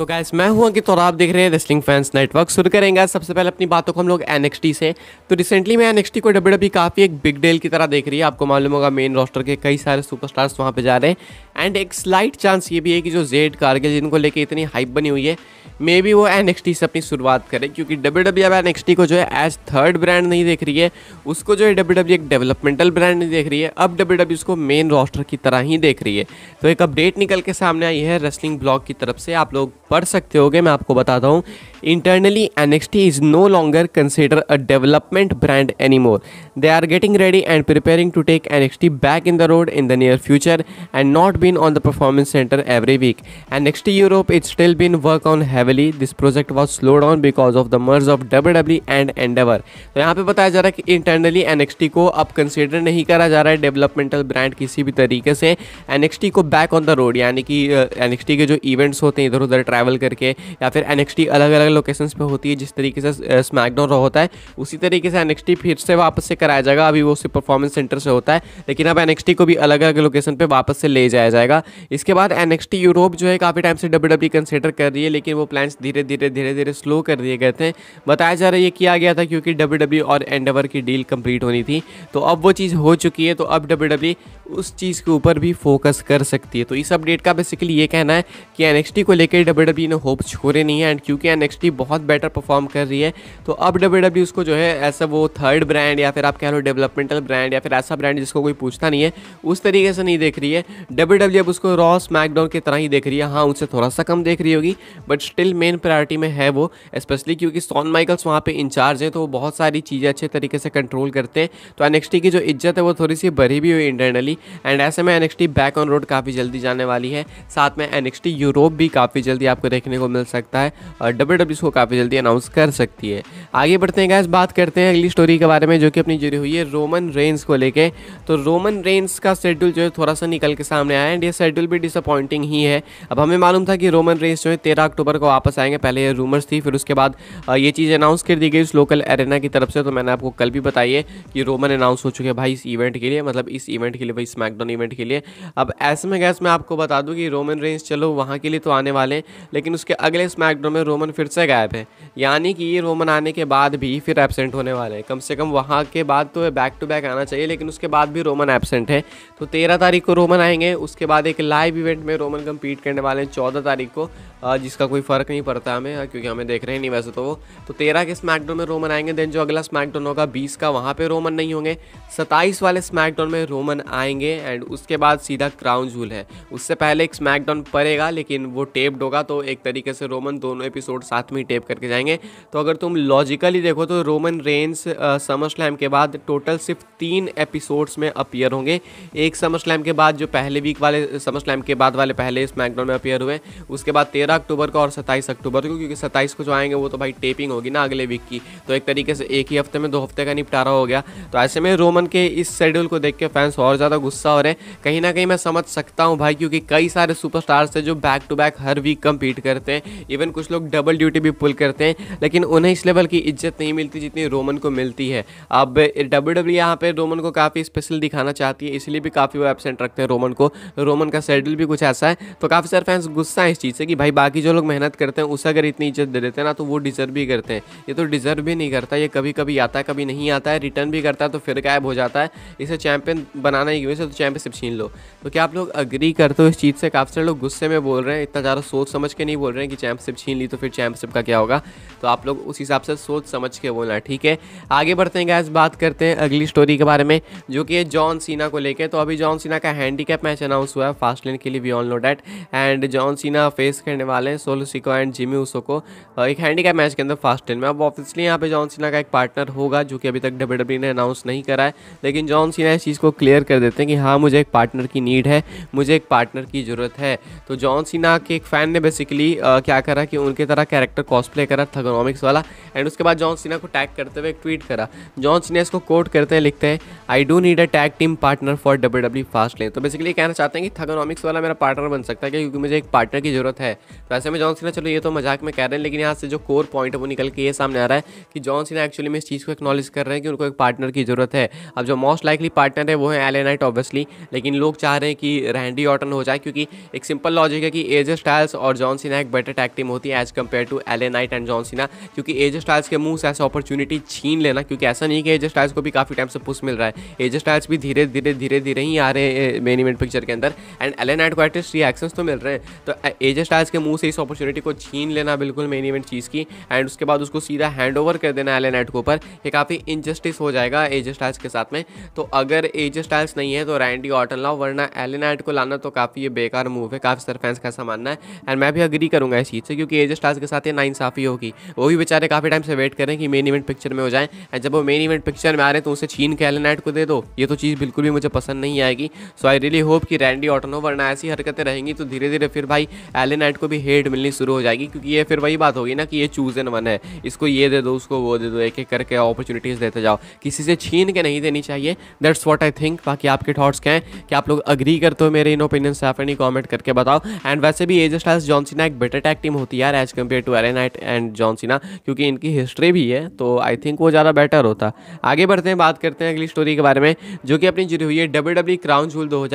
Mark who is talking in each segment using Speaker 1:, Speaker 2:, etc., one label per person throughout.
Speaker 1: तो गैस मैं हूं कि तो आप देख रहे हैं रेसलिंग फैंस नेटवर्क शुरू करेंगे सबसे पहले अपनी बातों को हम लोग एन से तो रिसेंटली मैं एन को डब्ल्यू डब्ल्यू e काफ़ी एक बिग डेल की तरह देख रही है आपको मालूम होगा मेन रोस्टर के कई सारे सुपरस्टार्स वहाँ पर जा रहे हैं एंड एक स्लाइट चांस ये भी है कि जो जेड कारगिल जिनको लेके इतनी हाइप बनी हुई है मे बी वो एन से अपनी शुरुआत करें क्योंकि डब्ल्यू डब्ल्यू e अब एन को जो है एज थर्ड ब्रांड नहीं देख रही है उसको जो है डब्ल्यू डब्ल्यू e एक डेवलपमेंटल ब्रांड नहीं देख रही है अब डब्ल्यू डब्ल्यू उसको मेन रोस्टर की तरह ही देख रही है तो एक अपडेट निकल के सामने आई है रेस्लिंग ब्लॉग की तरफ से आप लोग पढ़ सकते होगे मैं आपको बताता हूँ Internally, NXT is no longer considered a development brand anymore. They are getting ready and preparing to take NXT back in the road in the near future and not been on the performance center every week. NXT Europe is still been work on heavily. This project was slowed down because of the merge of WWE and Endeavor. तो यहाँ पे बताया जा रहा है कि internally NXT को अब कंसिडर नहीं करा जा रहा है डेवलपमेंटल ब्रांड किसी भी तरीके से NXT को बैक ऑन द रोड यानी कि NXT के जो इवेंट्स होते हैं इधर उधर ट्रैवल करके या फिर NXT अलग अलग अलग लोकेशंस पे होती है जिस तरीके से स्मैकडाउन रहा होता है उसी तरीके से एन फिर से वापस से कराया जाएगा अभी वो सिर्फ परफॉर्मेंस सेंटर से होता है लेकिन अब एन को भी अलग अलग लोकेशन पर वापस से ले जाया जाएगा इसके बाद एन यूरोप जो है काफ़ी टाइम से डब्ल्यू डब्ल्यू कंसिडर कर रही है लेकिन वो प्लान्स धीरे धीरे धीरे धीरे स्लो कर दिए गए थे बताया जा रहा है ये किया गया था क्योंकि डब्ल्यू e और एंडवर की डील कंप्लीट होनी थी तो अब वो चीज़ हो चुकी है तो अब डब्ल्यू e उस चीज़ के ऊपर भी फोकस कर सकती है तो इस अपडेट का बेसिकली ये कहना है कि एनएक्सटी को लेकर डब्ल्यू e ने होप छोड़े नहीं है एंड क्योंकि एनएक्सटी एनएक्सटी बहुत बेटर परफॉर्म कर रही है तो अब डब्ल्यू e उसको जो है ऐसा वो थर्ड ब्रांड या फिर आप कह लो डेवलपमेंटल ब्रांड या फिर ऐसा ब्रांड जिसको कोई पूछता नहीं है उस तरीके से नहीं देख रही है डब्ल्यू e अब उसको रॉस स्मैकडाउन की तरह ही देख रही है हाँ उनसे थोड़ा सा कम देख रही होगी बट स्टिल मेन प्रायोरिटी में है वो स्पेशली क्योंकि सॉन माइकल्स वहाँ पर इंचार्ज हैं तो वो बहुत सारी चीज़ें अच्छे तरीके से कंट्रोल करते हैं तो एनएक्सटी की जो इज्जत है वो थोड़ी सी बढ़ी भी हुई इंटरनली एंड ऐसे में एनएक्सटी बैक ऑन रोड काफ़ी जल्दी जाने वाली है साथ में एनएक्सटी यूरोप भी काफ़ी जल्दी आपको देखने को मिल सकता है और डब्ल्यू भी इसको काफ़ी जल्दी अनाउंस कर सकती है आगे बढ़ते हैं गैस बात करते हैं अगली स्टोरी के बारे में जो कि अपनी जुड़ी हुई है रोमन रेंस को लेके तो रोमन रेंस का शेड्यूल जो है थोड़ा सा निकल के सामने आया एंड ये शेड्यूल भी डिसअपॉइंटिंग ही है अब हमें मालूम था कि रोमन रेंस जो है तेरह अक्टूबर को वापस आएंगे पहले ये रूमर्स थी फिर उसके बाद ये चीज़ अनाउंस कर दी गई उस लोकल एरेना की तरफ से तो मैंने आपको कल भी बताई है कि रोमन अनाउंस हो चुके हैं भाई इस इवेंट के लिए मतलब इस इवेंट के लिए भाई स्मैकडाउन इवेंट के लिए अब ऐसे में गैस मैं आपको बता दूँ कि रोमन रेंस चलो वहाँ के लिए तो आने वाले हैं लेकिन उसके अगले स्मैकडाउन में रोमन फिर से से गायब है यानी कि रोमन आने के बाद भी फिर एबसेंट होने वाले हैं कम से कम वहाँ के बाद तो बैक टू बैक आना चाहिए लेकिन उसके बाद भी रोमन एबसेंट है तो तेरह तारीख को रोमन आएंगे उसके बाद एक लाइव इवेंट में रोमन कम्पीट करने वाले हैं चौदह तारीख को जिसका कोई फ़र्क नहीं पड़ता हमें क्योंकि हमें देख रहे हैं नहीं वैसे तो वो तो तेरह के स्मैकडाउन में रोमन आएंगे देन जो अगला स्मैकडाउन होगा बीस का वहाँ पर रोमन नहीं होंगे सत्ताईस वाले स्मैकडाउन में रोमन आएंगे एंड उसके बाद सीधा क्राउन झूल है उससे पहले एक स्मैकडाउन पड़ेगा लेकिन वो टेप्ड होगा तो एक तरीके से रोमन दोनों एपिसोड साथ साथ में टेप करके जाएंगे तो अगर तुम लॉजिकली देखो तो रोमन रेंस समर स्लैम के बाद टोटल सिर्फ तीन एपिसोड्स में अपियर होंगे एक समर स्लैम के बाद जो पहले वीक वाले समर स्लैम के बाद वाले पहले स्मैकडाउन में अपियर हुए उसके बाद तेरह अक्टूबर को और सत्ताईस अक्टूबर को क्योंकि सत्ताईस को जो आएंगे वो तो भाई टेपिंग होगी ना अगले वीक की तो एक तरीके से एक ही हफ्ते में दो हफ्ते का निपटारा हो गया तो ऐसे में रोमन के इस शेड्यूल को देख के फैंस और ज़्यादा गुस्सा हो रहे हैं कहीं ना कहीं मैं समझ सकता हूँ भाई क्योंकि कई सारे सुपरस्टार्स थे जो बैक टू बैक हर वीक कम्पीट करते हैं इवन कुछ लोग डबल ड्यूटी गलती भी पुल करते हैं लेकिन उन्हें इस लेवल की इज्जत नहीं मिलती जितनी रोमन को मिलती है अब डब्ल्यू डब्ल्यू e यहाँ पर रोमन को काफ़ी स्पेशल दिखाना चाहती है इसलिए भी काफ़ी वो एबसेंट रखते हैं रोमन को रोमन का शेड्यूल भी कुछ ऐसा है तो काफ़ी सारे फैंस गुस्सा है इस चीज़ से कि भाई बाकी जो लोग मेहनत करते हैं उसे अगर इतनी इज्जत दे देते हैं ना तो वो डिजर्व भी करते हैं ये तो डिजर्व भी नहीं करता ये कभी कभी आता है कभी नहीं आता है रिटर्न भी करता है तो फिर गायब हो जाता है इसे चैंपियन बनाने की वजह से तो चैंपियनशिप छीन लो तो क्या आप लोग अग्री करते हो इस चीज़ से काफ़ी सारे लोग गुस्से में बोल रहे हैं इतना ज़्यादा सोच समझ के नहीं बोल रहे हैं कि चैंपियनशिप छीन ली तो फिर चैंप का क्या होगा तो आप लोग उस हिसाब से सोच समझ के बोलना ठीक है आगे बढ़ते हैं गैस बात करते हैं अगली स्टोरी के बारे में जो कि है जॉन सीना को लेकर तो अभी जॉन सीना का हैंडीकैप मैच अनाउंस हुआ है फास्ट लेन के लिए we all know that and John Cena face करने वाले हैं Solo Sikoa and Jimmy Uso को एक हैंडीकैप मैच के अंदर फास्ट लेन में अब ऑब्वियसली यहाँ पे जॉन सीना का एक पार्टनर होगा जो कि अभी तक डब्ल्यू डब्ल्यू e ने अनाउंस नहीं करा है लेकिन जॉन सीना इस चीज़ को क्लियर कर देते हैं कि हाँ मुझे एक पार्टनर की नीड है मुझे एक पार्टनर की ज़रूरत है तो जॉन सीना के एक फ़ैन ने बेसिकली क्या करा कि उनके तरह कैरेक्टर कैरेक्टर कॉस्प्ले करा थगोनॉमिक्स वाला एंड उसके बाद जॉन सिन्हा को टैग करते हुए एक ट्वीट करा जॉन सिन्हा इसको कोट करते हैं लिखते हैं I do need a tag team partner for W W fast lane तो बेसिकली कहना चाहते हैं कि थगोनॉमिक्स वाला मेरा पार्टनर बन सकता है क्योंकि मुझे एक पार्टनर की जरूरत है तो ऐसे में जॉन सिन्हा चलो ये तो मजाक में कह रहे हैं लेकिन यहाँ से जो कोर पॉइंट है वो निकल के ये सामने आ रहा है कि जॉन सिन्हा एक्चुअली में इस चीज़ को एक्नॉलेज कर रहे हैं कि उनको एक पार्टनर की जरूरत है अब जो मोस्ट लाइकली पार्टनर है वो है एलेन नाइट ऑब्वियसली लेकिन लोग चाह रहे हैं कि रैंडी ऑटन हो जाए क्योंकि एक सिंपल लॉजिक है कि एजे स्टाइल्स और जॉन सिन्हा एक बेटर टैग टीम होती है as compare to to L Knight and John Cena क्योंकि एज स्टाइल्स के मुंह से ऐसा अपॉर्चुनिटी छीन लेना क्योंकि ऐसा नहीं कि एज स्टाइल्स को भी काफ़ी टाइम से पुश मिल रहा है एज स्टाइल्स भी धीरे धीरे धीरे धीरे ही आ रहे हैं मेन इवेंट पिक्चर के अंदर एंड एल नाइट को एटलीस्ट रिएक्शंस तो मिल रहे हैं तो एज स्टाइल्स के मुंह से इस अपॉर्चुनिटी को छीन लेना बिल्कुल मेन इवेंट चीज़ की एंड उसके बाद उसको सीधा हैंड ओवर कर देना एल नाइट के ऊपर ये काफ़ी इनजस्टिस हो जाएगा एज स्टाइल्स के साथ में तो अगर एज स्टाइल्स नहीं है तो रैंडी ऑटन लाओ वरना एल नाइट को लाना तो काफ़ी ये बेकार मूव है काफ़ी सारे फैंस का ऐसा मानना है एंड मैं भी अग्री करूँगा इस चीज़ से क्योंकि एज स्टाइल्स के साथ हैं ना इंसाफी होगी वो भी बेचारे काफ़ी टाइम से वेट करें कि मेन इवेंट पिक्चर में हो जाए एंड जब वो मेन इवेंट पिक्चर में आ रहे हैं तो उसे छीन के एलेनाइट को दे दो ये तो चीज़ बिल्कुल भी मुझे पसंद नहीं आएगी सो आई रियली होप कि रैंडी ऑटन वरना ऐसी हरकतें रहेंगी तो धीरे धीरे फिर भाई एलेनाइट को भी हेड मिलनी शुरू हो जाएगी क्योंकि ये फिर वही बात होगी ना कि ये चूज एन वन है इसको ये दे दो उसको वो दे दो एक एक करके अपॉर्चुनिटीज़ देते जाओ किसी से छीन के नहीं देनी चाहिए दैट्स वॉट आई थिंक बाकी आपके थॉट्स क्या हैं कि आप लोग अग्री करते हो मेरे इन ओपिनियन से आप कमेंट करके बताओ एंड वैसे भी एज स्टाइल्स जॉनसिना एक बेटर टैग टीम होती है एज कम्पेयर टू बेले नाइट एंड जॉन सीना क्योंकि इनकी हिस्ट्री भी है तो आई थिंक वो ज़्यादा बेटर होता आगे बढ़ते हैं बात करते हैं अगली स्टोरी के बारे में जो कि अपनी जुड़ी हुई है डब्ल्यू डब्ल्यू क्राउन जूल दो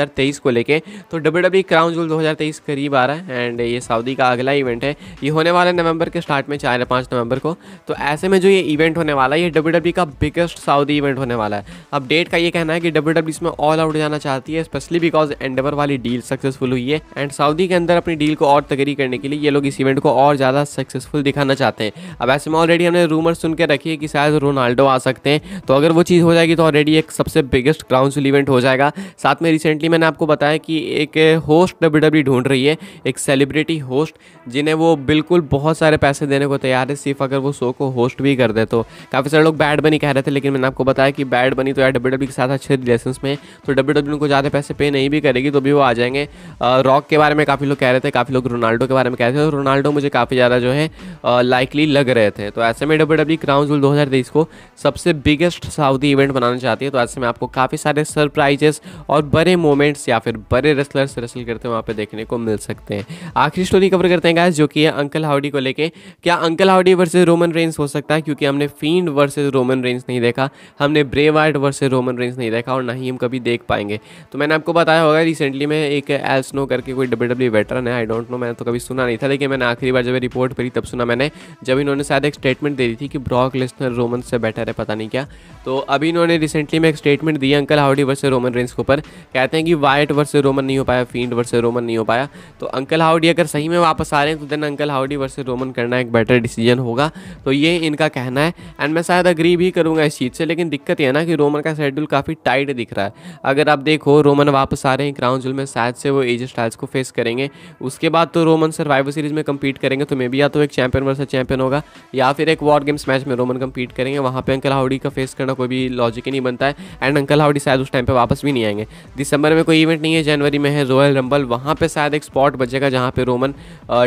Speaker 1: को लेकर तो डब्ल्यू डब्ल्यू क्राउन जूल दो करीब आ रहा है एंड ये सऊदी का अगला इवेंट है ये होने वाला है नवंबर के स्टार्ट में चार या पाँच नवंबर को तो ऐसे में जो ये इवेंट होने वाला है ये डब्ल्यू डब्ल्यू e का बिगेस्ट सऊदी इवेंट होने वाला है अब डेट का ये कहना है कि डब्ल्यू डब्ल्यू e इसमें ऑल आउट जाना चाहती है स्पेशली बिकॉज एंडेवर वाली डील सक्सेसफुल हुई है एंड सऊदी के अंदर अपनी डील को और तगरी करने के लिए ये लोग इस इवेंट को और ज़्यादा सक्सेस सक्सेसफुल दिखाना चाहते हैं अब ऐसे में ऑलरेडी हमने रूमर सुन के रखी है कि शायद रोनाल्डो आ सकते हैं तो अगर वो चीज़ हो जाएगी तो ऑलरेडी एक सबसे बिगेस्ट क्राउंसिल इवेंट हो जाएगा साथ में रिसेंटली मैंने आपको बताया कि एक होस्ट डब्ल्यू डब्ल्यू ढूंढ रही है एक सेलिब्रिटी होस्ट जिन्हें वो बिल्कुल बहुत सारे पैसे देने को तैयार है सिर्फ अगर वो शो को होस्ट भी कर दे तो काफ़ी सारे लोग बैड बनी कह रहे थे लेकिन मैंने आपको बताया कि बैड बनी तो यार डब्ल्यू डब्ल्यू e के साथ अच्छे रिलेशन में तो डब्ल्यू डब्ल्यू e को ज़्यादा पैसे पे नहीं भी करेगी तो भी वो आ जाएंगे रॉक के बारे में काफ़ी लोग कह रहे थे काफ़ी लोग रोनाल्डो के बारे में कह रहे थे रोनाल्डो तो मुझे काफ़ी ज़्यादा जो है में लाइकली लग रहे थे तो ऐसे में डब्ल्यू डब्ल्यू क्राउन जूल दो को सबसे बिगेस्ट सऊदी इवेंट बनाना चाहती है तो ऐसे में आपको काफ़ी सारे सरप्राइजेस और बड़े मोमेंट्स या फिर बड़े रेसलर्स रेसल करते वहाँ पर देखने को मिल सकते हैं आखिरी स्टोरी कवर करते हैं गैस जो कि है अंकल हाउडी को लेकर क्या uncle Howdy versus Roman Reigns हो सकता है क्योंकि हमने फीड वर्सेज रोमन रेंस नहीं देखा हमने ब्रेवार्ड वर्सेज रोमन रेंस नहीं देखा और ना ही हम कभी देख पाएंगे तो मैंने आपको बताया होगा रिसेंटली में एक एल्सनो करके कोई डब्ल्यू डब्ल्यू वेटरन है आई डोंट नो मैंने तो कभी सुना नहीं था लेकिन मैंने आखिरी बार जब रिपोर्ट पढ़ी तब सुना मैंने जब इन्होंने शायद एक स्टेटमेंट दे दी थी कि ब्रॉक लेसनर रोमन से बेटर है पता नहीं क्या तो अभी इन्होंने रिसेंटली में एक स्टेटमेंट दी uncle Howdy versus Roman Reigns के ऊपर कहते हैं कि वाइट वर्सेज रोमन नहीं हो पाया फीड वर्सेज रोमन नहीं हो पाया तो अंकल हाउडी अगर सही में वापस आ रहे हैं तो then uncle Howdy versus Roman करना एक बेटर डिसीजन होगा तो ये इनका कहना है एंड मैं शायद अग्री भी करूँगा इस चीज़ से लेकिन दिक्कत यह ना कि रोमन का शेड्यूल काफ़ी टाइट दिख रहा है अगर आप देखो रोमन वापस आ रहे हैं क्राउन जुल में शायद से वो एज स्टाइल्स को फेस करेंगे उसके बाद तो रोमन सर्वाइवर सीरीज़ में कम्पीट करेंगे तो मे बी या तो एक चैंपियन वर्सेस चैंपियन होगा या फिर एक वॉर गेम्स मैच में रोमन कम्पीट करेंगे वहाँ पे अंकल हाउडी का फेस करना कोई भी लॉजिक ही नहीं बनता है एंड अंकल हाउडी शायद उस टाइम पे वापस भी नहीं आएंगे दिसंबर में कोई इवेंट नहीं है जनवरी में है रॉयल रंबल वहाँ पर शायद एक स्पॉट बचेगा जहाँ पर रोमन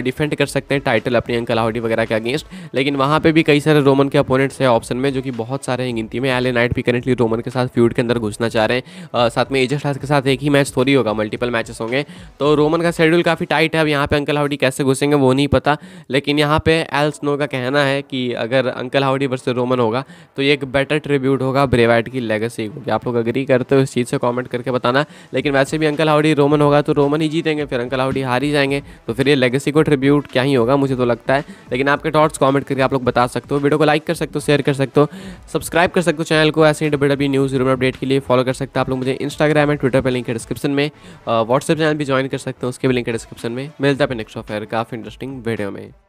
Speaker 1: डिफेंड कर सकते हैं टाइटल अपने अंकल हाउडी वगैरह के अगेंस्ट लेकिन वहाँ पर भी कई सारे रोमन के अपोनेंट्स हैं ऑप्शन में जो कि बहुत सारे हैं गिनती में एले नाइट भी करेंटली रोमन के साथ फ्यूड के अंदर घुसना चाह रहे हैं साथ में एजस्ट के साथ एक ही मैच थोड़ी होगा मल्टीपल मैचेस होंगे तो रोमन का शेड्यूल काफ़ी टाइट है अब यहाँ पे अंकल हाउडी कैसे घुसेंगे वो नहीं पता लेकिन लेकिन यहाँ पे एल स्नो का कहना है कि अगर अंकल हाउडी वर्सेस रोमन होगा तो ये एक बेटर ट्रिब्यूट होगा ब्रेवाइट की लेगेसी को कि आप लोग अग्री करते हो इस चीज़ से कमेंट करके बताना लेकिन वैसे भी अंकल हाउडी रोमन होगा तो रोमन ही जीतेंगे फिर अंकल हाउडी हार ही जाएंगे तो फिर ये लेगेसी को ट्रिब्यूट क्या ही होगा मुझे तो लगता है लेकिन आपके थॉट्स कॉमेंट करके आप लोग बता सकते हो वीडियो को लाइक कर सकते हो शेयर कर सकते हो सब्सक्राइब कर सकते हो चैनल को ऐसे ही डब्ल्यू न्यूज़ रूम अपडेट के लिए फॉलो कर सकते हो आप लोग मुझे इंस्टाग्राम एंड ट्विटर पर लिंक है डिस्क्रिप्शन में व्हाट्सएप चैनल भी ज्वाइन कर सकते हो उसके भी लिंक है डिस्क्रिप्शन में मिलता है नेक्स्ट एयर काफ़ी इंटरेस्टिंग वीडियो में